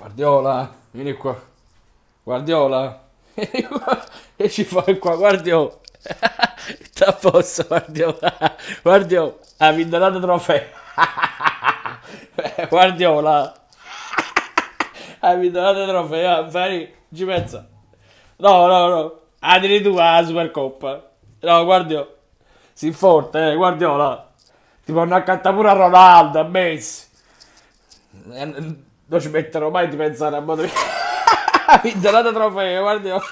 Guardiola, vieni qua. Guardiola, E ci fai qua, Guardiola? Sta a posto, Guardiola. Guardiola, ha vinto l'altro trofeo. Guardiola. Hai vinto l'altro trofeo, Fari, ci pensa. No, no, no. Addirittura la Supercoppa. No, Guardiola. Si forte, eh, Guardiola. Ti vanno a cantare pure a Ronaldo, a Messi. Eh, non ci metterò mai di pensare a modo Vincerata trofeo, guarda. Oh.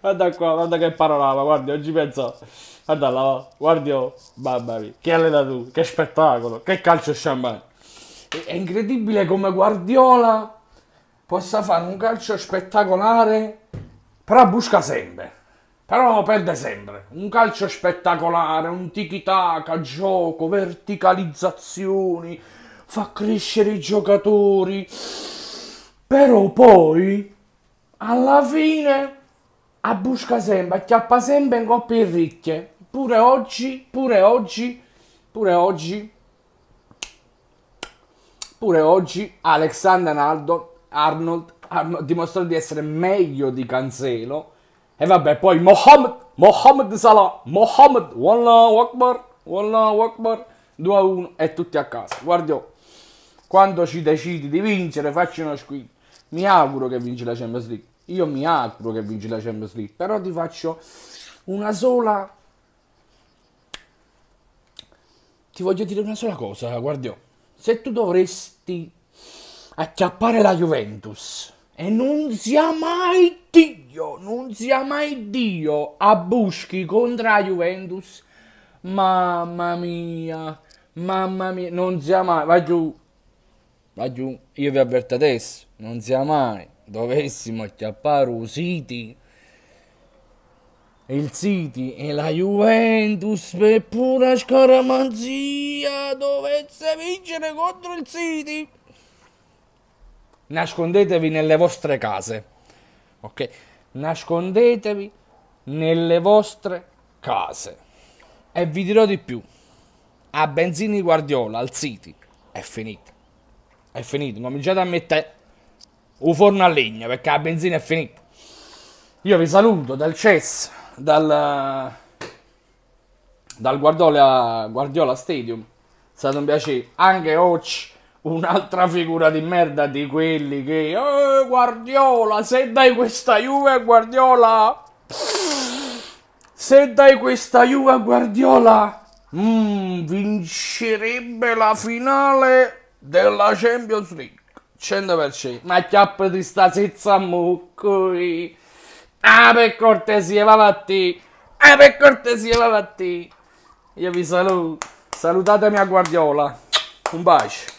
guarda qua, guarda che parolava guarda, oggi penso. Guarda là, oh. guarda, oh. mamma mia, che allenatura, che spettacolo, che calcio champagne. È incredibile come Guardiola possa fare un calcio spettacolare, però busca sempre. Però perde sempre. Un calcio spettacolare, un tiki-taka, gioco, verticalizzazioni, fa crescere i giocatori, però poi alla fine a busca sempre, acchiappa sempre in coppie ricche, pure oggi, pure oggi, pure oggi, pure oggi Alexander Arnold, Arnold ha dimostrato di essere meglio di Cancelo. E vabbè, poi Mohamed, Mohamed Salah, Mohamed, Wallah Akbar, Wallah Akbar, 2 a 1 e tutti a casa. Guardiò. Oh quando ci decidi di vincere facci uno squid. Mi auguro che vinci la Champions League. Io mi auguro che vinci la Champions League. Però ti faccio una sola... Ti voglio dire una sola cosa, Guardiò. Oh. Se tu dovresti acchiappare la Juventus e non sia mai Dio, non sia mai Dio a Buschi contro la Juventus, mamma mia, mamma mia, non sia mai, vai giù, giù, io vi avverto adesso, non sia mai dovessimo acchiappare un City, il City e la Juventus per pura scaramanzia dovesse vincere contro il City. Nascondetevi nelle vostre case, ok? Nascondetevi nelle vostre case. E vi dirò di più, a Benzini Guardiola, al City, è finita. È finito, cominciate a mettere un forno a legna perché la benzina è finita. Io vi saluto dal Chess, dal, dal Guardiola, Guardiola Stadium. È stato un piacere. Anche oggi un'altra figura di merda di quelli che eh, Guardiola, se dai questa Juve a Guardiola se dai questa Juve a Guardiola mm, vincerebbe la finale della Champions League 100% ma chiappa di sta senza mucchi ah per cortesia va avanti ah per cortesia va avanti io vi saluto salutatemi a Guardiola un bacio